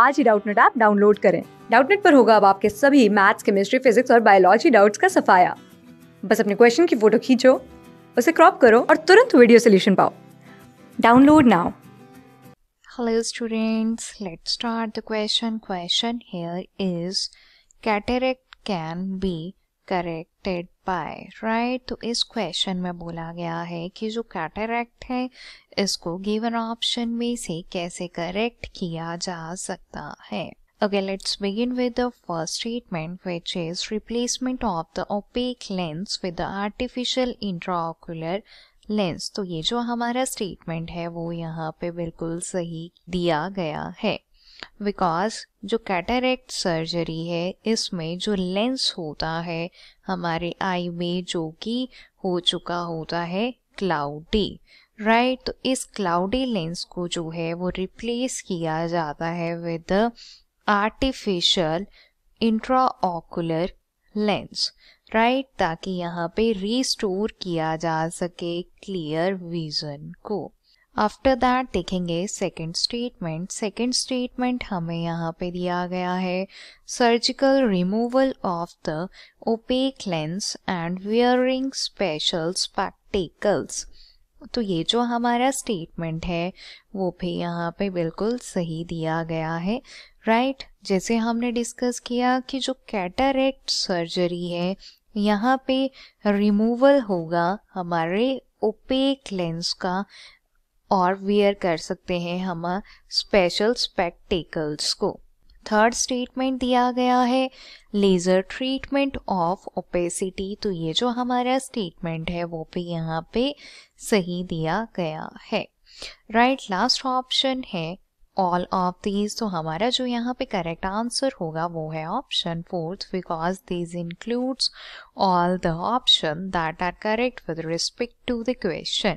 आज ही Doubtnut app download करें डाउटनेट पर होगा अब आपके सभी मैथ्स केमिस्ट्री फिजिक्स और बायोलॉजी डाउट्स का सफाया बस अपने क्वेश्चन की फोटो खींचो उसे क्रॉप करो और तुरंत वीडियो सोल्यूशन पाओ download now hello students let start the question question here is cataract can be corrected by right तो इस क्वेश्चन में बोला गया है कि जो कैटरेक्ट है इसको गिवन ऑप्शन में से कैसे करेक्ट किया जा सकता है Okay, let's begin with the first statement which is replacement of the opaque lens with the artificial intraocular lens. तो ये जो हमारा statement है वो यहाँ पे बिल्कुल सही दिया गया है बिकॉज जो कैटरेक्ट सर्जरी है इसमें जो लेंस होता है हमारे आई में जो कि हो चुका होता है क्लाउडी राइट right? तो इस क्लाउडी लेंस को जो है वो रिप्लेस किया जाता है with artificial intraocular lens right ताकि यहाँ पे रिस्टोर किया जा सके क्लियर विजन को आफ्टर दैट देखेंगे सेकेंड स्टेटमेंट सेकेंड स्टेटमेंट हमें यहाँ पे दिया गया है surgical removal of the opaque lens and wearing special spectacles तो ये जो हमारा स्टेटमेंट है वो भी यहाँ पे बिल्कुल सही दिया गया है राइट right? जैसे हमने डिस्कस किया कि जो कैटरेक्ट सर्जरी है यहाँ पे रिमूवल होगा हमारे ओपेक लेंस का और वेयर कर सकते हैं हम स्पेशल स्पेक्टेकल्स को थर्ड स्टेटमेंट दिया गया है लेज़र ट्रीटमेंट ऑफ ओपेसिटी तो ये जो हमारा स्टेटमेंट है वो भी यहाँ पे सही दिया गया है राइट लास्ट ऑप्शन है ऑल ऑफ दीज तो हमारा जो यहाँ पे करेक्ट आंसर होगा वो है option fourth because these includes all the options that are correct with respect to the question